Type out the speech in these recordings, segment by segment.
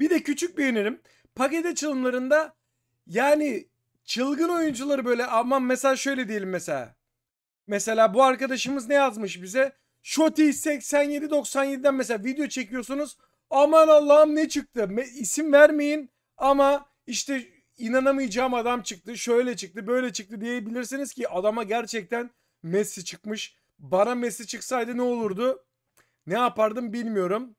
Bir de küçük bir önerim. Paket açılımlarında yani çılgın oyuncuları böyle aman mesela şöyle diyelim mesela. Mesela bu arkadaşımız ne yazmış bize? Shoti 97den mesela video çekiyorsunuz. Aman Allah'ım ne çıktı? Me- isim vermeyin ama işte inanamayacağım adam çıktı. Şöyle çıktı, böyle çıktı diyebilirsiniz ki adama gerçekten Messi çıkmış. Bana Messi çıksaydı ne olurdu? Ne yapardım bilmiyorum.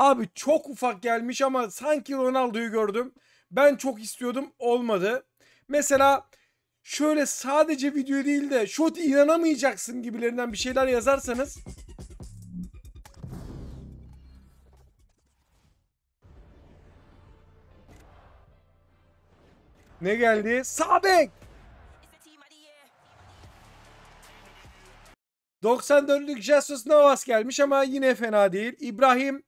Abi çok ufak gelmiş ama sanki Ronaldo'yu gördüm. Ben çok istiyordum olmadı. Mesela şöyle sadece video değil de şut inanamayacaksın gibilerinden bir şeyler yazarsanız Ne geldi? Sabek. 94'lük Jesus Navas gelmiş ama yine fena değil. İbrahim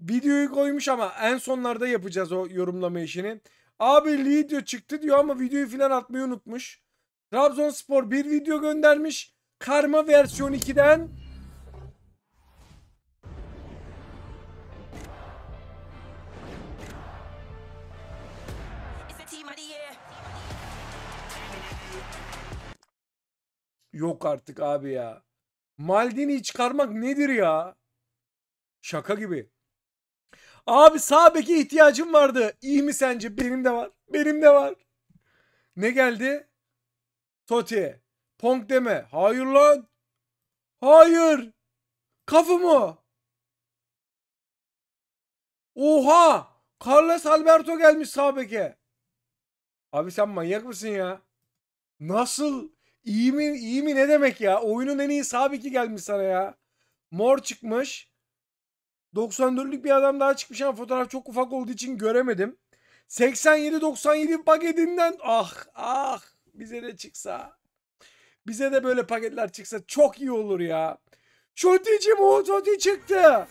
videoyu koymuş ama en sonlarda yapacağız o yorumlama işini. Abi video çıktı diyor ama videoyu filan atmayı unutmuş. Trabzonspor bir video göndermiş. Karma versiyon 2'den. Yok artık abi ya. Maldini çıkarmak nedir ya? Şaka gibi. Abi sağ beke ihtiyacım vardı. İyi mi sence? Benim de var. Benim de var. Ne geldi? Toti. Pong deme. Hayır lan. Hayır. Kafı mı? Oha. Carlos Alberto gelmiş sağ beke. Abi sen manyak mısın ya? Nasıl? İyi mi? İyi mi ne demek ya? Oyunun en iyi sağ beki gelmiş sana ya. Mor çıkmış. 94'lük bir adam daha çıkmış ama fotoğraf çok ufak olduğu için göremedim. 87-97 paketinden ah ah bize de çıksa. Bize de böyle paketler çıksa çok iyi olur ya. Şotici Muhtoti çıktı.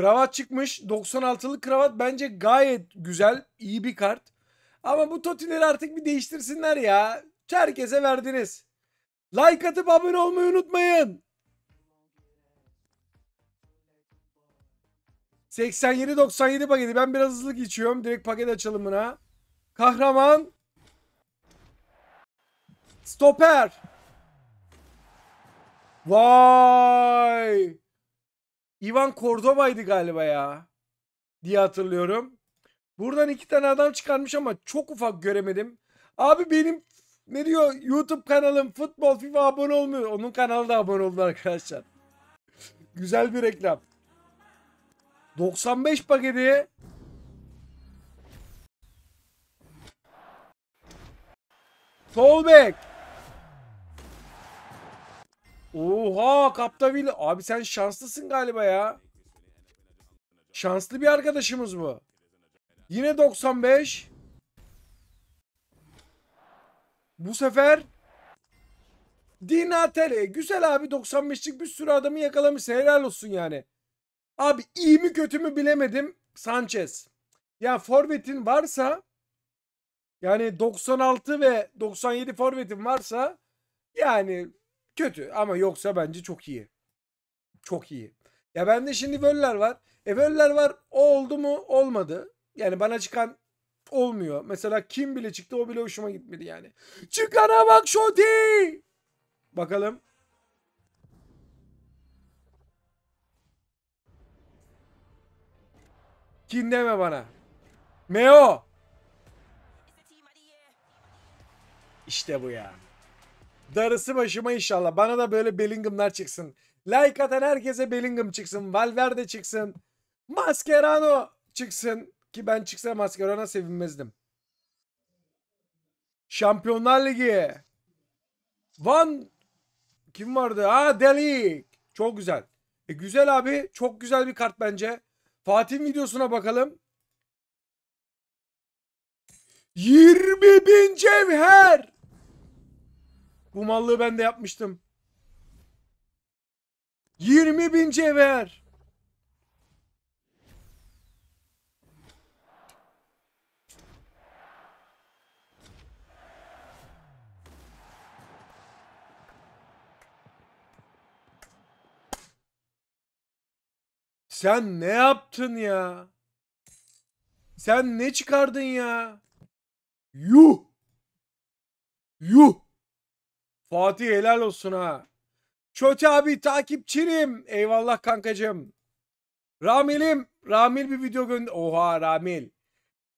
Kravat çıkmış. 96'lık kravat bence gayet güzel. iyi bir kart. Ama bu totileri artık bir değiştirsinler ya. Herkese verdiniz. Like atıp abone olmayı unutmayın. 87-97 paketi. Ben biraz hızlı geçiyorum. Direkt paket açılımına. Kahraman. Stoper. Vay. Ivan Cordoba'ydı galiba ya. Diye hatırlıyorum. Buradan iki tane adam çıkarmış ama çok ufak göremedim. Abi benim ne diyor YouTube kanalım Futbol FIFA abone olmuyor. Onun kanalı da abone oldu arkadaşlar. Güzel bir reklam. 95 paketi. Solbek. Oha Kaptavil. Abi sen şanslısın galiba ya. Şanslı bir arkadaşımız bu. Yine 95. Bu sefer Dinatele. Güzel abi 95'lik bir sürü adamı yakalamış. Helal olsun yani. Abi iyi mi kötü mü bilemedim. Sanchez. Ya forvetin varsa yani 96 ve 97 forvetin varsa yani Kötü ama yoksa bence çok iyi. Çok iyi. Ya bende şimdi böller var. E böller var o oldu mu olmadı. Yani bana çıkan olmuyor. Mesela kim bile çıktı o bile hoşuma gitmedi yani. Çıkana bak Şoti! Bakalım. Kim deme bana. Meo. İşte bu ya. Darısı başıma inşallah. Bana da böyle Bellingham'lar çıksın. Like atan herkese Bellingham çıksın. Valverde çıksın. Mascherano çıksın. Ki ben çıksa Mascherano'na sevinmezdim. Şampiyonlar Ligi. Van kim vardı? Ah Delik. Çok güzel. E, güzel abi. Çok güzel bir kart bence. Fatih videosuna bakalım. 20 bin cevher. Bu mallığı ben de yapmıştım. 20 bin cevher. Sen ne yaptın ya? Sen ne çıkardın ya? Yuh! Yuh! Fatih helal olsun ha. Çöte abi takipçinim. Eyvallah kankacım. Ramil'im. Ramil bir video gönder. Oha Ramil.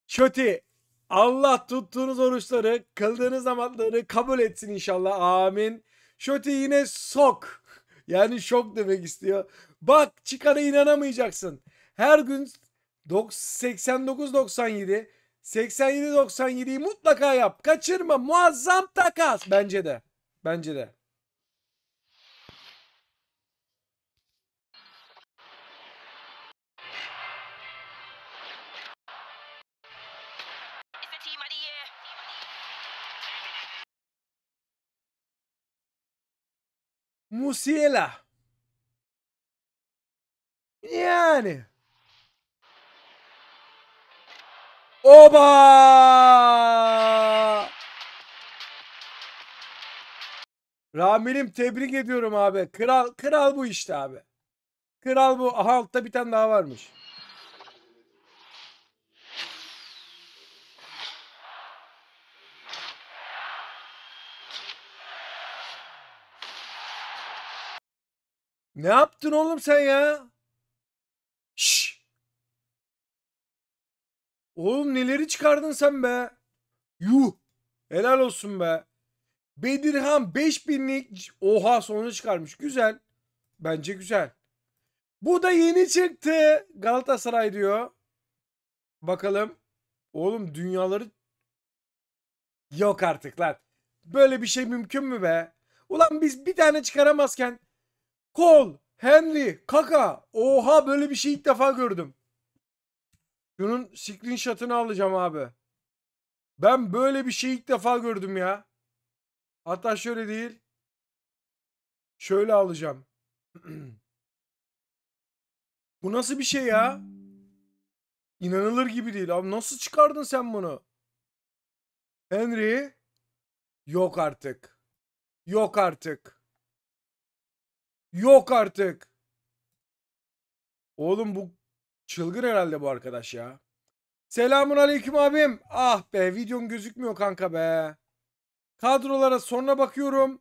Çöte Allah tuttuğunuz oruçları, kıldığınız namazları kabul etsin inşallah. Amin. Şöti yine sok. Yani şok demek istiyor. Bak çıkana inanamayacaksın. Her gün 89.97 87.97'yi mutlaka yap. Kaçırma. Muazzam takas bence de. Bence de. Musiela. Yani. Oba! Ramil'im tebrik ediyorum abi. Kral kral bu işte abi. Kral bu. Aha altta bir tane daha varmış. Ne yaptın oğlum sen ya? Şş. Oğlum neleri çıkardın sen be? Yuh. Helal olsun be. Bedirhan 5000'lik oha sonu çıkarmış. Güzel. Bence güzel. Bu da yeni çıktı. Galatasaray diyor. Bakalım. Oğlum dünyaları yok artık lan. Böyle bir şey mümkün mü be? Ulan biz bir tane çıkaramazken Kol, Henry, Kaka. Oha böyle bir şey ilk defa gördüm. Şunun screenshot'ını alacağım abi. Ben böyle bir şey ilk defa gördüm ya. Hatta şöyle değil. Şöyle alacağım. Bu nasıl bir şey ya? İnanılır gibi değil. Abi nasıl çıkardın sen bunu? Henry yok artık. Yok artık. Yok artık. Oğlum bu çılgın herhalde bu arkadaş ya. Selamun aleyküm abim. Ah be videon gözükmüyor kanka be. Kadrolara sonra bakıyorum.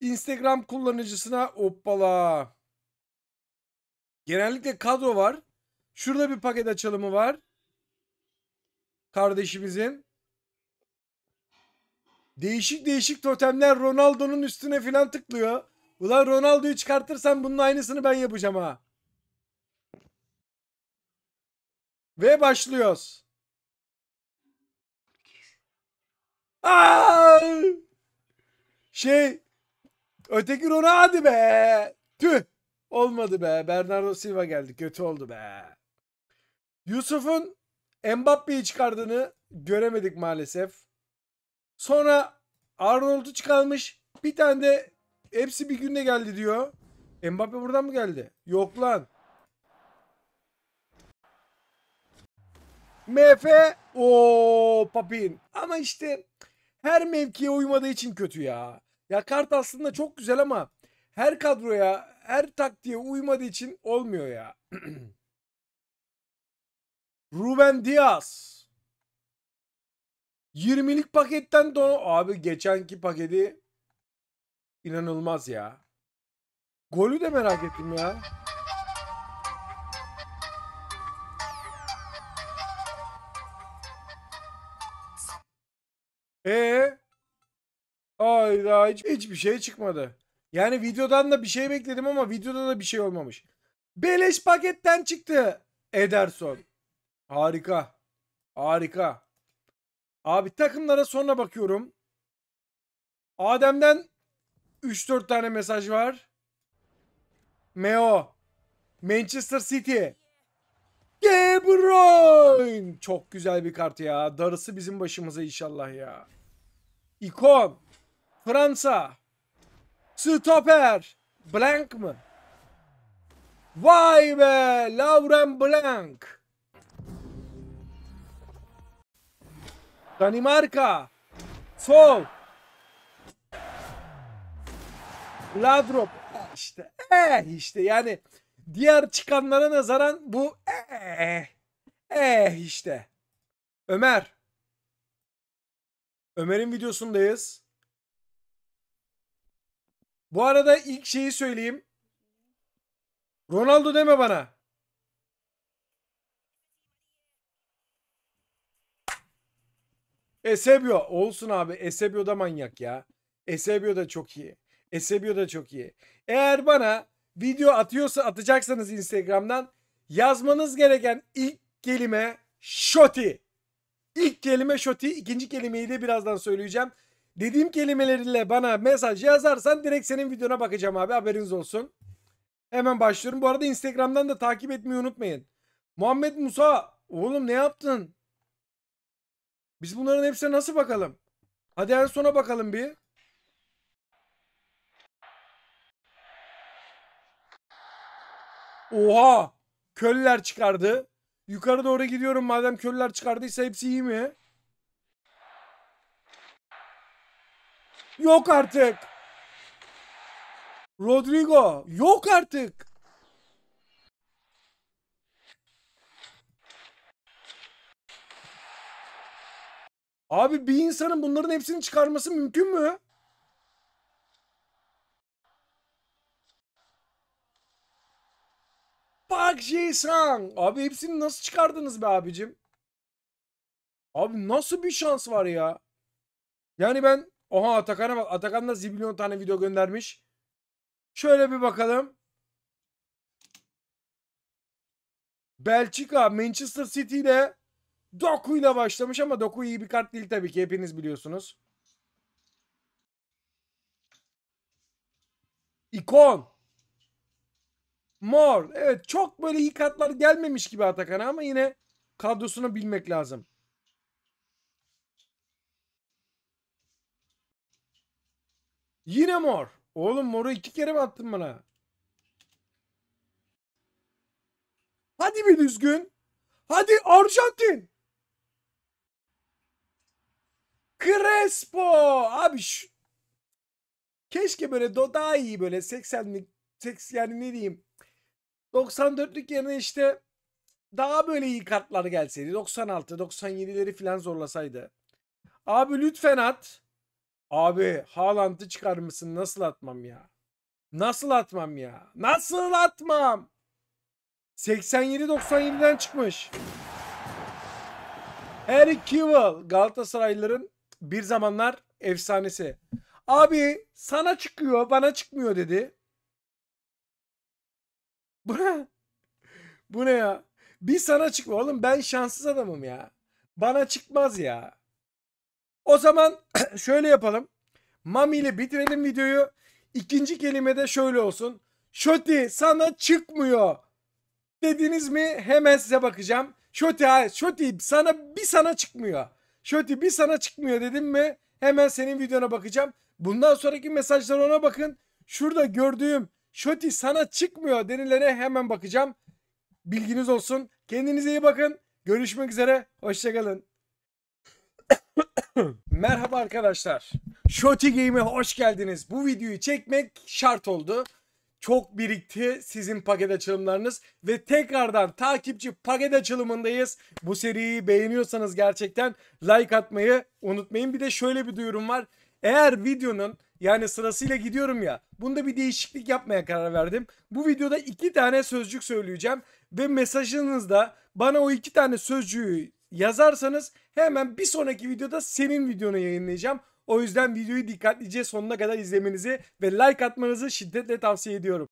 Instagram kullanıcısına hoppala. Genellikle kadro var. Şurada bir paket açılımı var. Kardeşimizin. Değişik değişik totemler Ronaldo'nun üstüne filan tıklıyor. Ulan Ronaldo'yu çıkartırsam bunun aynısını ben yapacağım ha. Ve başlıyoruz. Aa! Şey öteki Ronaldo hadi be. Tüh. Olmadı be. Bernardo Silva geldi. Kötü oldu be. Yusuf'un Mbappe'yi çıkardığını göremedik maalesef. Sonra Arnold'u çıkarmış. Bir tane de hepsi bir günde geldi diyor. Mbappe buradan mı geldi? Yok lan. MF o Papin. Ama işte her mevkiye uymadığı için kötü ya. Ya kart aslında çok güzel ama her kadroya, her taktiğe uymadığı için olmuyor ya. Ruben Diaz. 20'lik paketten donu. Abi geçenki paketi inanılmaz ya. Golü de merak ettim ya. Ee? Ay daha hiç, hiçbir şey çıkmadı. Yani videodan da bir şey bekledim ama videoda da bir şey olmamış. Beleş paketten çıktı Ederson. Harika. Harika. Abi takımlara sonra bakıyorum. Adem'den 3-4 tane mesaj var. Meo. Manchester City. De Bruyne. Çok güzel bir kart ya. Darısı bizim başımıza inşallah ya. İkon. Fransa. Stoper. Blank mı? Vay be. Lauren Blank. Danimarka. Sol. Ladrop. İşte. Eh işte yani Diğer çıkanlara nazaran bu eh, eh işte. Ömer. Ömer'in videosundayız. Bu arada ilk şeyi söyleyeyim. Ronaldo deme bana. Esebio olsun abi. Esebio da manyak ya. Esebio da çok iyi. Esebio da çok iyi. Eğer bana video atıyorsa atacaksanız Instagram'dan yazmanız gereken ilk kelime şoti. İlk kelime şoti, ikinci kelimeyi de birazdan söyleyeceğim. Dediğim kelimeleriyle bana mesaj yazarsan direkt senin videona bakacağım abi haberiniz olsun. Hemen başlıyorum. Bu arada Instagram'dan da takip etmeyi unutmayın. Muhammed Musa oğlum ne yaptın? Biz bunların hepsine nasıl bakalım? Hadi en sona bakalım bir. Oha! Köller çıkardı. Yukarı doğru gidiyorum madem köller çıkardıysa hepsi iyi mi? Yok artık. Rodrigo yok artık. Abi bir insanın bunların hepsini çıkarması mümkün mü? Bak jae Abi hepsini nasıl çıkardınız be abicim? Abi nasıl bir şans var ya? Yani ben oha Atakan'a bak. Atakan da zibilyon tane video göndermiş. Şöyle bir bakalım. Belçika Manchester City ile Doku ile başlamış ama Doku iyi bir kart değil tabii ki hepiniz biliyorsunuz. İkon Mor. Evet çok böyle iyi katlar gelmemiş gibi Atakan'a ama yine kadrosunu bilmek lazım. Yine mor. Oğlum moru iki kere mi attın bana? Hadi bir düzgün. Hadi Arjantin. Crespo. Abi şu... Keşke böyle do daha iyi böyle 80'lik 80 yani ne diyeyim 94'lük yerine işte daha böyle iyi kartlar gelseydi. 96, 97'leri falan zorlasaydı. Abi lütfen at. Abi Haaland'ı çıkarmışsın nasıl atmam ya? Nasıl atmam ya? Nasıl atmam? 87-97'den çıkmış. Eric Kewell Galatasaraylıların bir zamanlar efsanesi. Abi sana çıkıyor bana çıkmıyor dedi. Bu ne? Bu ne ya? Bir sana çıkma oğlum ben şanssız adamım ya. Bana çıkmaz ya. O zaman şöyle yapalım. Mami ile bitirelim videoyu. İkinci kelime de şöyle olsun. Şoti sana çıkmıyor. Dediniz mi hemen size bakacağım. Şoti hayır Şoti sana bir sana çıkmıyor. Şoti bir sana çıkmıyor dedim mi hemen senin videona bakacağım. Bundan sonraki mesajlara ona bakın. Şurada gördüğüm Şoti sana çıkmıyor denilene hemen bakacağım. Bilginiz olsun. Kendinize iyi bakın. Görüşmek üzere. Hoşçakalın. Merhaba arkadaşlar. Shoti Game'e hoş geldiniz. Bu videoyu çekmek şart oldu. Çok birikti sizin paket açılımlarınız ve tekrardan takipçi paket açılımındayız. Bu seriyi beğeniyorsanız gerçekten like atmayı unutmayın. Bir de şöyle bir duyurum var. Eğer videonun yani sırasıyla gidiyorum ya. Bunda bir değişiklik yapmaya karar verdim. Bu videoda iki tane sözcük söyleyeceğim. Ve mesajınızda bana o iki tane sözcüğü yazarsanız hemen bir sonraki videoda senin videonu yayınlayacağım. O yüzden videoyu dikkatlice sonuna kadar izlemenizi ve like atmanızı şiddetle tavsiye ediyorum.